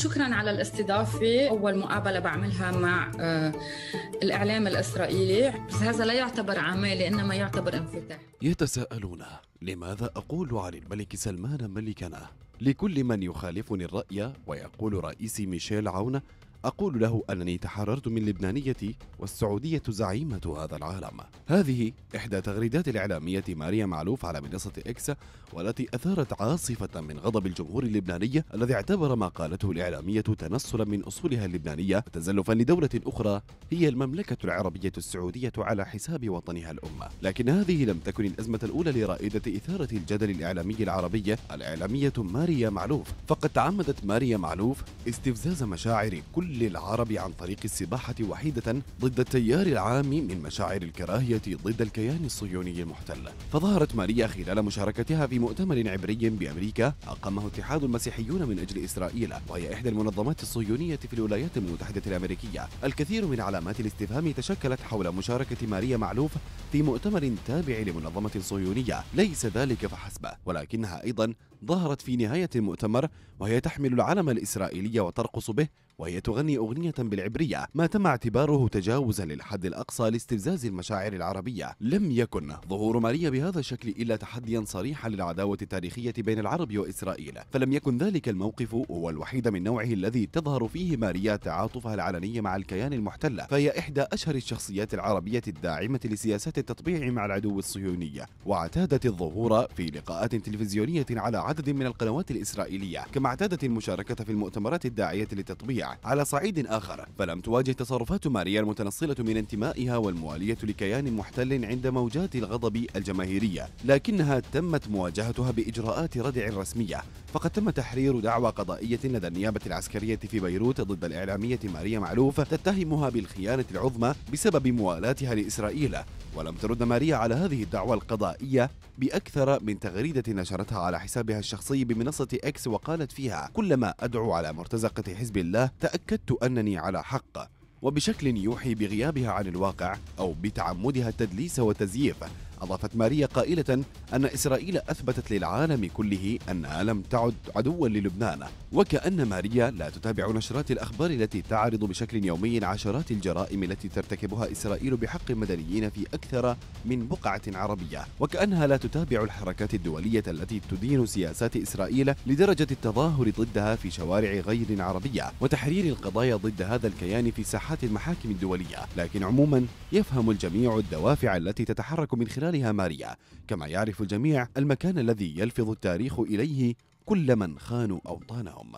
شكرا على الاستضافة أول مقابلة بعملها مع آه، الإعلام الإسرائيلي بس هذا لا يعتبر عمالة إنما يعتبر انفتاح يتساءلون لماذا أقول عن الملك سلمان ملكنا لكل من يخالفني الرأي ويقول رئيسي ميشيل عون أقول له أنني تحررت من لبنانيتي والسعودية زعيمة هذا العالم هذه إحدى تغريدات الإعلامية ماريا معلوف على منصة إكس والتي أثارت عاصفة من غضب الجمهور اللبناني الذي اعتبر ما قالته الإعلامية تنصلا من أصولها اللبنانية وتزلفا لدولة أخرى هي المملكة العربية السعودية على حساب وطنها الأم لكن هذه لم تكن الأزمة الأولى لرائدة إثارة الجدل الإعلامي العربي الإعلامية ماريا معلوف فقد تعمدت ماريا معلوف استفزاز مشاعر كل كل العرب عن طريق السباحة وحيدة ضد التيار العام من مشاعر الكراهية ضد الكيان الصهيوني المحتل فظهرت ماريا خلال مشاركتها في مؤتمر عبري بأمريكا أقامه اتحاد المسيحيون من أجل إسرائيل وهي إحدى المنظمات الصهيونية في الولايات المتحدة الأمريكية الكثير من علامات الاستفهام تشكلت حول مشاركة ماريا معلوف في مؤتمر تابع لمنظمة صهيونية ليس ذلك فحسب ولكنها أيضا ظهرت في نهاية المؤتمر وهي تحمل العلم الإسرائيلي وترقص به وهي تغني يغني أغنية بالعبرية ما تم اعتباره تجاوزا للحد الأقصى لاستفزاز المشاعر العربية لم يكن ظهور ماريا بهذا الشكل إلا تحديا صريحا للعداوة التاريخية بين العرب وإسرائيل فلم يكن ذلك الموقف هو الوحيد من نوعه الذي تظهر فيه ماريا تعاطفها العلني مع الكيان المحتل فهي إحدى أشهر الشخصيات العربية الداعمة لسياسات التطبيع مع العدو الصهيوني واعتادت الظهور في لقاءات تلفزيونية على عدد من القنوات الإسرائيلية كما اعتادت المشاركة في المؤتمرات الداعية للتطبيع على صعيد آخر فلم تواجه تصرفات ماريا المتنصلة من انتمائها والموالية لكيان محتل عند موجات الغضب الجماهيرية لكنها تمت مواجهتها بإجراءات ردع رسمية فقد تم تحرير دعوى قضائية لدى النيابة العسكرية في بيروت ضد الإعلامية ماريا معلوف تتهمها بالخيانة العظمى بسبب موالاتها لإسرائيل ولم ترد ماريا على هذه الدعوى القضائية بأكثر من تغريدة نشرتها على حسابها الشخصي بمنصة إكس وقالت فيها كلما أدعو على مرتزقة حزب الله تأكدت أنني على حق وبشكل يوحي بغيابها عن الواقع أو بتعمدها التدليس والتزييف أضافت ماريا قائلة أن إسرائيل أثبتت للعالم كله أنها لم تعد عدوا للبنان وكأن ماريا لا تتابع نشرات الأخبار التي تعرض بشكل يومي عشرات الجرائم التي ترتكبها إسرائيل بحق المدنيين في أكثر من بقعة عربية وكأنها لا تتابع الحركات الدولية التي تدين سياسات إسرائيل لدرجة التظاهر ضدها في شوارع غير عربية وتحرير القضايا ضد هذا الكيان في ساحات المحاكم الدولية لكن عموما يفهم الجميع الدوافع التي تتحرك من خلال خلالها ماريا كما يعرف الجميع المكان الذي يلفظ التاريخ إليه كل من خانوا أوطانهم